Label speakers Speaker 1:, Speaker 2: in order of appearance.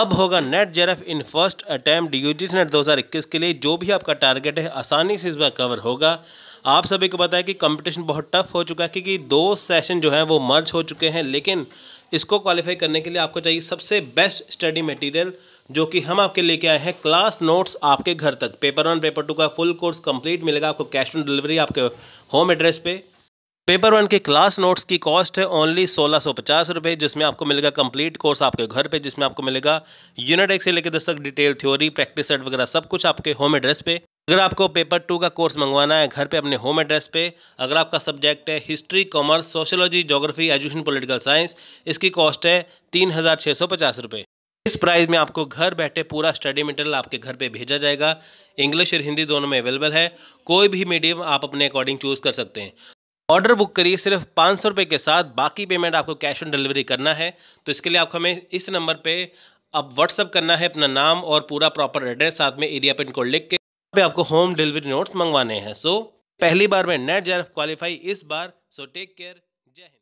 Speaker 1: अब होगा NET JRF in first attempt UG NET 2021 के लिए जो भी आपका टारगेट है आसानी से इस बार कवर होगा आप सभी को पता है कि कंपटीशन बहुत टफ हो चुका है क्योंकि दो सेशन जो है वो मर्ज हो चुके हैं लेकिन इसको क्वालिफाई करने के लिए आपको चाहिए सबसे बेस्ट स्टडी मटेरियल जो कि हम आपके लेके आए हैं क्लास नोट्स आपके घर तक पेपर वन पेपर टू का फुल कोर्स कंप्लीट मिलेगा आपको कैश ऑन डिलीवरी आपके होम एड्रेस पे पेपर वन के क्लास नोट्स की कॉस्ट है ओनली सोलह सौ पचास रुपये जिसमें आपको मिलेगा कंप्लीट कोर्स आपके घर पे जिसमें आपको मिलेगा यूनिट एक से लेकर दस तक डिटेल थ्योरी प्रैक्टिस सेट वगैरह सब कुछ आपके होम एड्रेस पे अगर आपको पेपर टू का कोर्स मंगवाना है घर पे अपने होम एड्रेस पे अगर आपका सब्जेक्ट है history commerce sociology geography education political science इसकी कॉस्ट है तीन हज़ार छः सौ पचास रुपये इस प्राइस में आपको घर बैठे पूरा स्टडी मटेरियल आपके घर पे भेजा जाएगा इंग्लिश और हिंदी दोनों में अवेलेबल है कोई भी मीडियम आप अपने अकॉर्डिंग चूज़ कर सकते हैं ऑर्डर बुक करिए सिर्फ पाँच सौ रुपये के साथ बाकी पेमेंट आपको कैश ऑन डिलीवरी करना है तो इसके लिए आपको हमें इस नंबर पे अब व्हाट्सअप करना है अपना नाम और पूरा प्रॉपर एड्रेस साथ में एरिया पिन कोड लिख के पे आपको होम डिलीवरी नोट्स मंगवाने हैं सो so, पहली बार में नेट जेआरएफ क्वालिफाई इस बार सो टेक केयर जय हिंद